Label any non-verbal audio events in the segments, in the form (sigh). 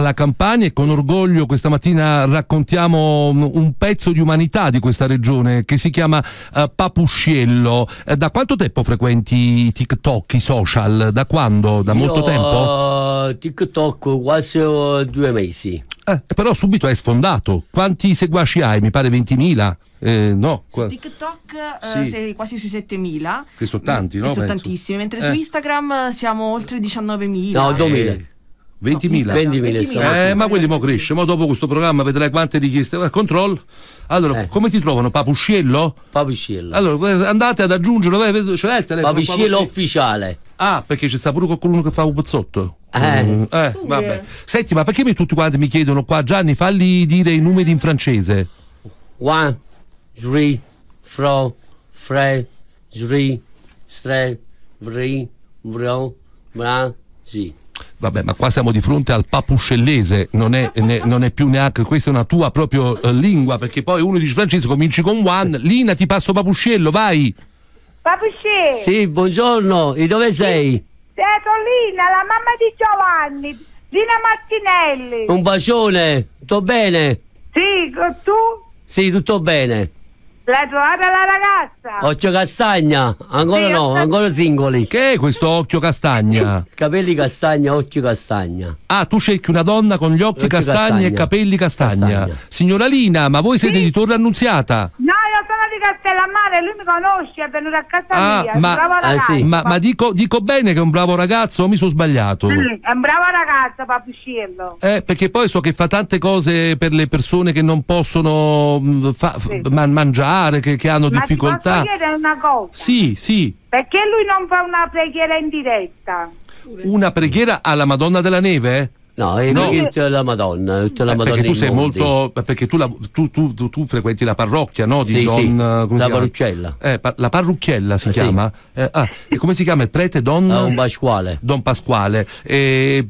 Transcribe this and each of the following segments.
la campagna e con orgoglio questa mattina raccontiamo un pezzo di umanità di questa regione che si chiama uh, Papusciello. Eh, da quanto tempo frequenti i TikTok, i social? Da quando? Da Io, molto tempo? Uh, TikTok quasi eh, due mesi. Eh, però subito hai sfondato. Quanti seguaci hai? Mi pare 20.000. Eh, no. Su TikTok eh, sei quasi sui 7.000. Che sono tanti, no? Che sono tantissimi. Mentre su Instagram siamo oltre 19.000. No, 2.000. 20.000. No, 20.000. Eh, ma quelli mo cresce, mo dopo questo programma vedrai quante richieste. Eh, control. Allora, eh. come ti trovano? Papuscello? Papuscello. Allora, eh, andate ad aggiungerlo, eh, ce l'hai il telefono? Papusciello ufficiale. Ah, perché c'è sta pure qualcuno che fa un pezzotto. Eh. Mm, eh, vabbè. Senti, ma perché mi, tutti quanti mi chiedono qua, Gianni, falli dire i numeri in francese? One, three, fro, fre, three, stre, vri, bro, bra, sì. Vabbè, ma qua siamo di fronte al papuscellese, non è, ne, non è più neanche questa è una tua proprio eh, lingua, perché poi uno dice Francesco cominci con one, Lina ti passo papuscello, vai. Papuscello. Sì, buongiorno, e dove sei? Sono Lina, la mamma di Giovanni, Lina Martinelli. Un bacione, tutto bene? Sì, tu? Sì, tutto bene. L'hai trovata la ragazza? Occhio castagna, ancora sì, no, ancora singoli. Che è questo occhio castagna? (laughs) Capelli castagna, occhio castagna. Ah, tu cerchi una donna con gli occhi castagni e capelli castagna. castagna. Signora Lina, ma voi siete sì. di Torre Annunziata? No, Castellammare, lui mi conosce, è venuto a casa ah, mia, ma, eh sì. ma, ma dico, dico, bene che è un bravo ragazzo, o mi sono sbagliato. Mm, è un bravo ragazzo, Papiscello. Eh, perché poi so che fa tante cose per le persone che non possono mm, fa, sì. man mangiare, che, che hanno ma difficoltà. Ma ti chiedere una cosa? Sì, sì. Perché lui non fa una preghiera in diretta? Una preghiera alla Madonna della Neve? Eh? No, è no. tutta la Madonna, tutta la eh, Madonna. Perché tu sei mondi. molto. Eh, perché tu, la, tu, tu, tu, frequenti la parrocchia, no? Di sì, Don. Sì. la parrucchiella. Eh, pa- la parrucchiella si ah, chiama. Sì. Eh, ah, e come si chiama? Il prete Don. Don Pasquale. Don Pasquale.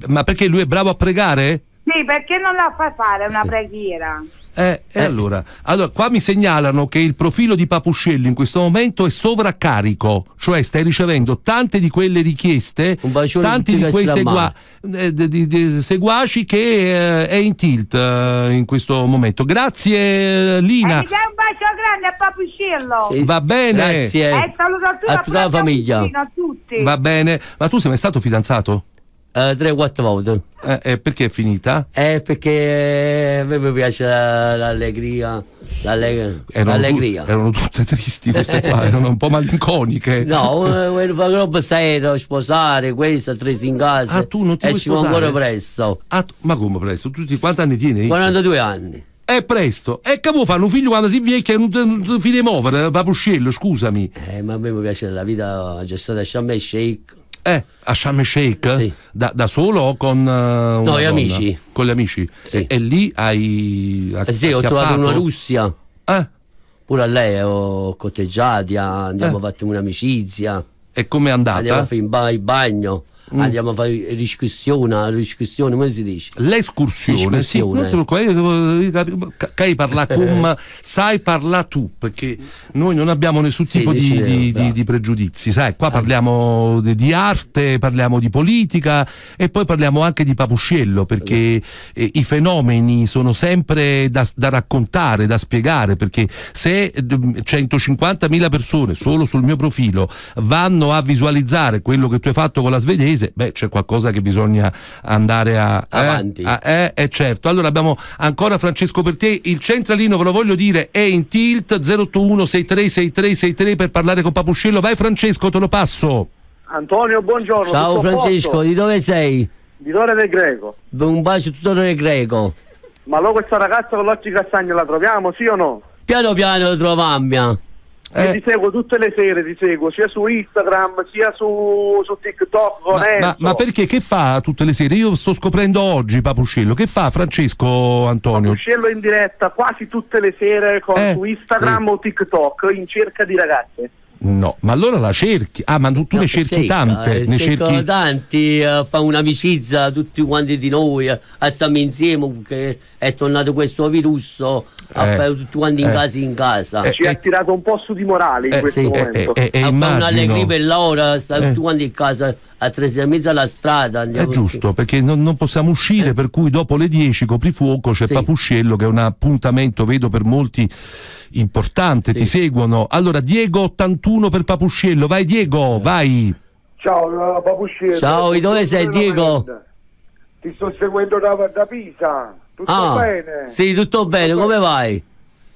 ma perché lui è bravo a pregare? Sì, perché non la fa fare una sì. preghiera? Eh, eh, eh. Allora, allora, qua mi segnalano che il profilo di Papuscello in questo momento è sovraccarico, cioè stai ricevendo tante di quelle richieste, tanti di quei segua- eh, di, di, seguaci che eh, è in tilt eh, in questo momento. Grazie Lina. E un bacio grande a Papuscello. Sì. Va bene. Grazie. E saluto a, tu, a tutta la famiglia. Papuscino, a tutti. Va bene. Ma tu sei mai stato fidanzato? 3-4 eh, volte. Eh, eh, perché è finita? Eh, perché eh, a me piace l'allegria. l'allegria. Erano, l'allegria. Tu, erano tutte tristi queste qua, erano un po' malinconiche. No, ero eh, roba sera, sposare, questa, tre in casa. Ah, tu non ti E ci vuoi ancora presto. Ah, ma come presto? Tu ti, quanti anni tieni? 42 anni. È presto, e che vuoi fare un figlio quando si vecchia non ti fine muovere, papuscello, scusami. Eh, ma a me mi piace la vita, c'è stata a me shake. Eh, a Sharm el Sheikh? Sì. Da, da, solo o con uh, No, gli amici. Con gli amici? Sì. E, e lì hai acc- eh Sì, ho trovato una Russia. Eh? Pure a lei ho corteggiati, abbiamo eh. fatto un'amicizia. E com'è andata? Andiamo a fare in bagno mm. andiamo a fare riscussione, riscussione, come si dice? L'escursione, sì, non sono qua, parla (laughs) sai parla tu, perché noi non abbiamo nessun sì, tipo di, di, di, di, pregiudizi, sai, qua ah. parliamo di, arte, parliamo di politica e poi parliamo anche di Papuscello, perché esatto. eh, i fenomeni sono sempre da, da raccontare, da spiegare, perché se 150.000 ehm, persone solo sul mio profilo vanno a visualizzare quello che tu hai fatto con la svedese, paese, beh, c'è qualcosa che bisogna andare a, eh, avanti. Eh, a, eh, eh, certo. Allora abbiamo ancora Francesco per te. il centralino, ve lo voglio dire, è in tilt 081 636363 per parlare con Papuscello. Vai Francesco, te lo passo. Antonio, buongiorno. Ciao Francesco, di dove sei? Di Torre del Greco. Un bacio tutto Torre del Greco. Ma allora questa ragazza con l'occhio castagno la troviamo, sì o no? Piano piano la troviamo. Eh, ti seguo tutte le sere, ti seguo sia su Instagram sia su, su TikTok. Ma, ma, ma, perché che fa tutte le sere? Io sto scoprendo oggi Papuscello. Che fa Francesco Antonio? Papuscello in diretta quasi tutte le sere con, eh, su Instagram sì. o TikTok in cerca di ragazze. No, ma allora la cerchi. Ah, ma tu, tu no, ne cerchi secca, tante. Eh, ne cerchi tanti, eh, fa un'amicizia a tutti quanti di noi, eh, a stare insieme, che è tornato questo virus eh, a eh, fare tutti quanti in eh. casa in casa. Eh, Ci ha tirato un po' su di morale in questo sì, momento. Eh, eh, eh, un'allegria per l'ora, sta tutti quanti in casa a tre e mezza la strada. È giusto, perché non, non, possiamo uscire, per cui dopo le 10 coprifuoco c'è sì. Papuscello che è un appuntamento, vedo per molti importante, sì. ti seguono. Allora Diego 81 per Papuscello, vai Diego, vai. Ciao Papuscello. Ciao, di dove sei Diego? Ti sto seguendo da, da Pisa. Tutto ah, bene? Sì, tutto bene, come vai?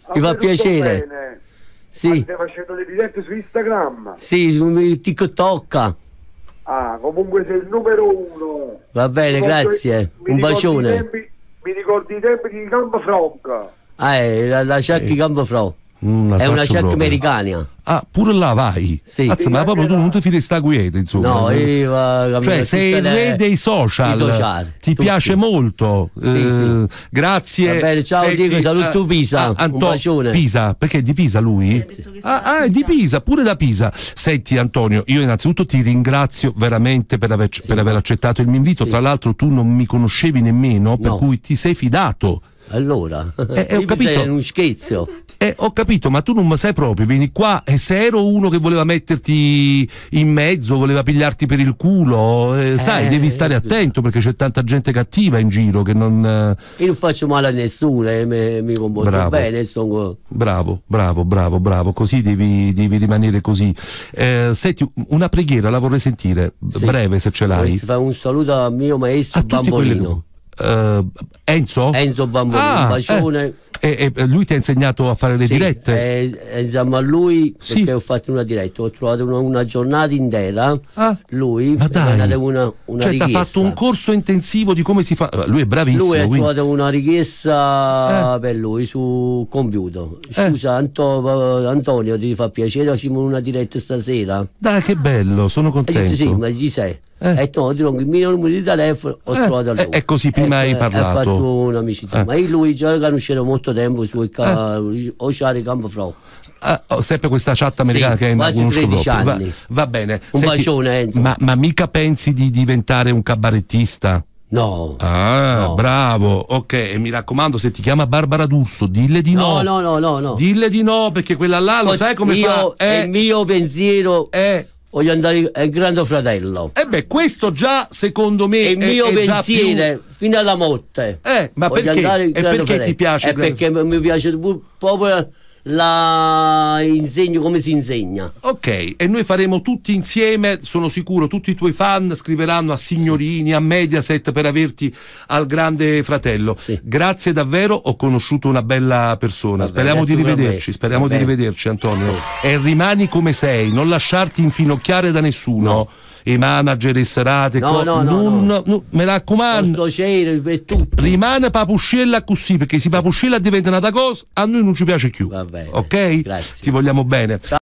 A Mi fa piacere. Bene. Sì. stai facendo le dirette su Instagram? Sì, su TikTok. Ah, comunque sei il numero uno. Va bene, grazie. Un bacione. mi ricordi i tempi di Campo Frog? Eh, la, la Chuck eh. Campofrau. Mm, è una check americana. Ah, pure là vai. Sì. Azza, ma proprio tu non ti fini sta quieta, insomma. No, eh, io, va, cioè, sei il re dei social. social ti tutti. piace molto. Sì, eh, sì. Grazie. Bene, ciao Senti, Diego, saluto eh, Pisa. Ah, Anto- Pisa, perché è di Pisa lui? Eh, sì. Ah, ah, è di Pisa, pure da Pisa. Senti Antonio, io innanzitutto ti ringrazio veramente per aver, per aver accettato il mio invito. Tra l'altro tu non mi conoscevi nemmeno, per no. cui ti sei fidato allora, eh, eh ho (laughs) capito. un scherzo. Eh, ho capito, ma tu non mi sai proprio, vieni qua. E eh, se ero uno che voleva metterti in mezzo, voleva pigliarti per il culo, eh, eh, sai, devi stare attento perché c'è tanta gente cattiva in giro che non. Eh, io non faccio male a nessuno, mi, mi comporto bravo. bene. Sono... Bravo, bravo, bravo, bravo. Così devi, devi rimanere così. senti, una preghiera la vorrei sentire, sì. breve se ce l'hai. un saluto al mio maestro a Bambolino eh, Enzo? Enzo Bamboni, ah, eh. bacione. Eh, eh, lui ti ha insegnato a fare le sì, dirette? insomma, eh, lui, sì. perché ho fatto una diretta, ho trovato una, una giornata intera. Ah, lui ha dato una, una cioè, richiesta. ha fatto un corso intensivo di come si fa. Eh, lui è bravissimo. Lui ha trovato una richiesta per lui su computer. Scusa, Anto, Antonio, ti fa piacere, facciamo una diretta stasera. Dai, che bello, sono contento. Dice, sì, ma gli sei. Eh. E tu ti dirò il mio numero di telefono ho eh, trovato eh, lui. E così prima e, hai parlato. Ho fatto un'amicizia. Eh. Ma io lui già che non c'era molto tempo sui eh. o campo fra. Ah, oh, sempre questa chat americana sì, che non conosco proprio. Va, va, bene. Un Senti, bacione, Enzo. Eh, ma, ma mica pensi di diventare un cabarettista? No. Ah, no. bravo. Ok, e mi raccomando, se ti chiama Barbara Dusso, dille di no. No, no, no, no. no. Dille di no, perché quella là lo Poi sai come io, fa. Eh, il mio pensiero è eh voglio andare al grande fratello. E eh beh, questo già secondo me è il mio è pensiero più... fino alla morte. Eh, ma voglio perché? E perché fratello. ti piace? È grande... perché mi piace proprio la insegno come si insegna. Ok, e noi faremo tutti insieme, sono sicuro, tutti i tuoi fan scriveranno a Signorini, a Mediaset per averti al grande fratello. Sì. Grazie davvero, ho conosciuto una bella persona. Vabbè, speriamo di rivederci, speriamo Vabbè. di rivederci Antonio. Sì. E rimani come sei, non lasciarti infinocchiare da nessuno. No i manager e serate. No, co- no, no, non, no. no, Me raccomando. Rimane papuscella così, perché se papuscella diventa una cosa, a noi non ci piace più. Bene, ok? Grazie. Ti vogliamo bene.